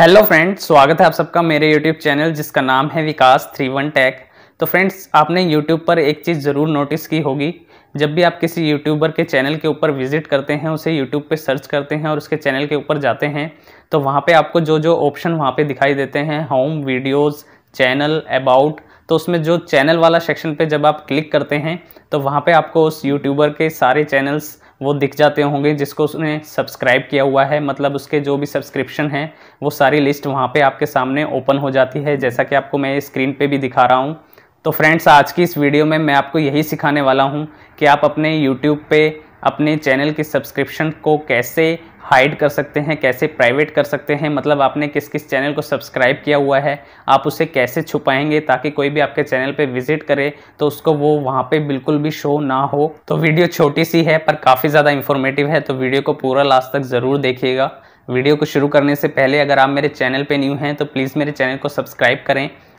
hello friends स्वागत है आप सबका मेरे यूट्यूब चैनल जिसका नाम है विकास थ्री वन टैक तो फ्रेंड्स आपने यूट्यूब पर एक चीज़ ज़रूर नोटिस की होगी जब भी आप किसी यूट्यूबर के चैनल के ऊपर विजिट करते हैं उसे यूट्यूब पे सर्च करते हैं और उसके चैनल के ऊपर जाते हैं तो वहाँ पे आपको जो जो ऑप्शन वहाँ पर दिखाई देते हैं होम वीडियोज़ चैनल अबाउट तो उसमें जो चैनल वाला सेक्शन पे जब आप क्लिक करते हैं तो वहाँ पे आपको उस यूट्यूबर के सारे चैनल्स वो दिख जाते होंगे जिसको उसने सब्सक्राइब किया हुआ है मतलब उसके जो भी सब्सक्रिप्शन हैं वो सारी लिस्ट वहाँ पे आपके सामने ओपन हो जाती है जैसा कि आपको मैं स्क्रीन पे भी दिखा रहा हूँ तो फ्रेंड्स आज की इस वीडियो में मैं आपको यही सिखाने वाला हूँ कि आप अपने यूट्यूब पर अपने चैनल के सब्सक्रिप्शन को कैसे हाइड कर सकते हैं कैसे प्राइवेट कर सकते हैं मतलब आपने किस किस चैनल को सब्सक्राइब किया हुआ है आप उसे कैसे छुपाएंगे ताकि कोई भी आपके चैनल पे विजिट करे तो उसको वो वहाँ पे बिल्कुल भी शो ना हो तो वीडियो छोटी सी है पर काफ़ी ज़्यादा इन्फॉर्मेटिव है तो वीडियो को पूरा लास्ट तक ज़रूर देखिएगा वीडियो को शुरू करने से पहले अगर आप मेरे चैनल पर न्यू हैं तो प्लीज़ मेरे चैनल को सब्सक्राइब करें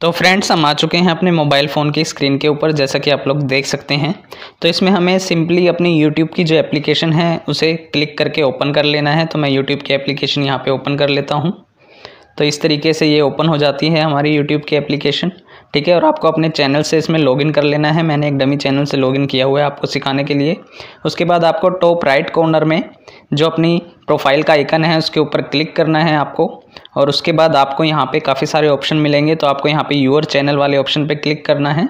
तो फ्रेंड्स हम आ चुके हैं अपने मोबाइल फ़ोन की स्क्रीन के ऊपर जैसा कि आप लोग देख सकते हैं तो इसमें हमें सिंपली अपनी यूट्यूब की जो एप्लीकेशन है उसे क्लिक करके ओपन कर लेना है तो मैं यूट्यूब की एप्लीकेशन यहाँ पे ओपन कर लेता हूँ तो इस तरीके से ये ओपन हो जाती है हमारी यूट्यूब की एप्लीकेशन ठीक है और आपको अपने चैनल से इसमें लॉग कर लेना है मैंने एक डमी चैनल से लॉगिन किया हुआ है आपको सिखाने के लिए उसके बाद आपको टॉप राइट कॉर्नर में जो अपनी प्रोफाइल का आइकन है उसके ऊपर क्लिक करना है आपको और उसके बाद आपको यहाँ पे काफ़ी सारे ऑप्शन मिलेंगे तो आपको यहाँ पे योर चैनल वाले ऑप्शन पे क्लिक करना है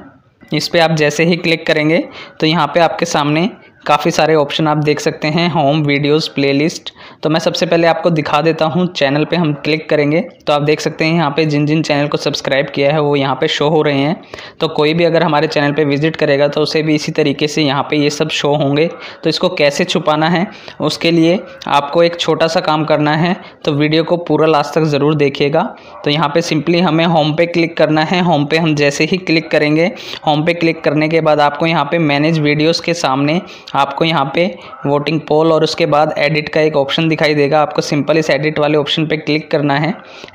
इस पर आप जैसे ही क्लिक करेंगे तो यहाँ पे आपके सामने काफ़ी सारे ऑप्शन आप देख सकते हैं होम वीडियोस प्लेलिस्ट तो मैं सबसे पहले आपको दिखा देता हूँ चैनल पे हम क्लिक करेंगे तो आप देख सकते हैं यहाँ पे जिन जिन चैनल को सब्सक्राइब किया है वो यहाँ पे शो हो रहे हैं तो कोई भी अगर हमारे चैनल पे विजिट करेगा तो उसे भी इसी तरीके से यहाँ पर ये सब शो होंगे तो इसको कैसे छुपाना है उसके लिए आपको एक छोटा सा काम करना है तो वीडियो को पूरा लास्ट तक ज़रूर देखिएगा तो यहाँ पर सिंपली हमें होम पे क्लिक करना है होम पे हम जैसे ही क्लिक करेंगे होम पे क्लिक करने के बाद आपको यहाँ पर मैनेज वीडियोज़ के सामने आपको यहाँ पे वोटिंग पोल और उसके बाद एडिट का एक ऑप्शन दिखाई देगा आपको सिंपल इस एडिट वाले ऑप्शन पे क्लिक करना है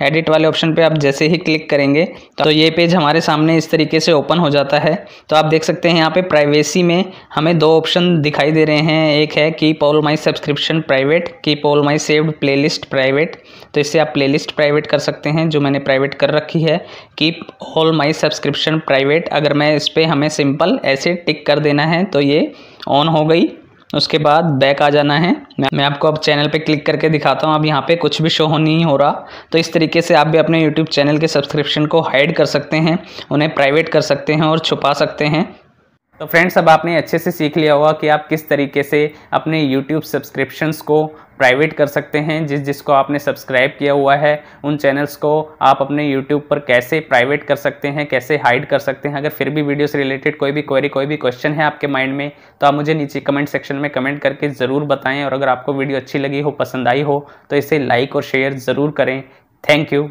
एडिट वाले ऑप्शन पे आप जैसे ही क्लिक करेंगे तो ये पेज हमारे सामने इस तरीके से ओपन हो जाता है तो आप देख सकते हैं यहाँ पे प्राइवेसी में हमें दो ऑप्शन दिखाई दे रहे हैं एक है की all my subscription private keep all my saved play private तो इससे आप प्ले प्राइवेट कर सकते हैं जो मैंने प्राइवेट कर रखी है keep all my subscription private अगर मैं इस पर हमें सिंपल ऐसे टिक कर देना है तो ये ऑन हो गई उसके बाद बैक आ जाना है मैं आपको अब चैनल पे क्लिक करके दिखाता हूँ अब यहाँ पे कुछ भी शो हो नहीं हो रहा तो इस तरीके से आप भी अपने यूट्यूब चैनल के सब्सक्रिप्शन को हाइड कर सकते हैं उन्हें प्राइवेट कर सकते हैं और छुपा सकते हैं तो फ्रेंड्स अब आपने अच्छे से सीख लिया होगा कि आप किस तरीके से अपने यूट्यूब सब्सक्रिप्शंस को प्राइवेट कर सकते हैं जिस जिसको आपने सब्सक्राइब किया हुआ है उन चैनल्स को आप अपने यूट्यूब पर कैसे प्राइवेट कर सकते हैं कैसे हाइड कर सकते हैं अगर फिर भी वीडियो से रिलेटेड कोई भी क्वेरी कोई भी क्वेश्चन है आपके माइंड में तो आप मुझे नीचे कमेंट सेक्शन में कमेंट करके ज़रूर बताएँ और अगर आपको वीडियो अच्छी लगी हो पसंद आई हो तो इसे लाइक और शेयर ज़रूर करें थैंक यू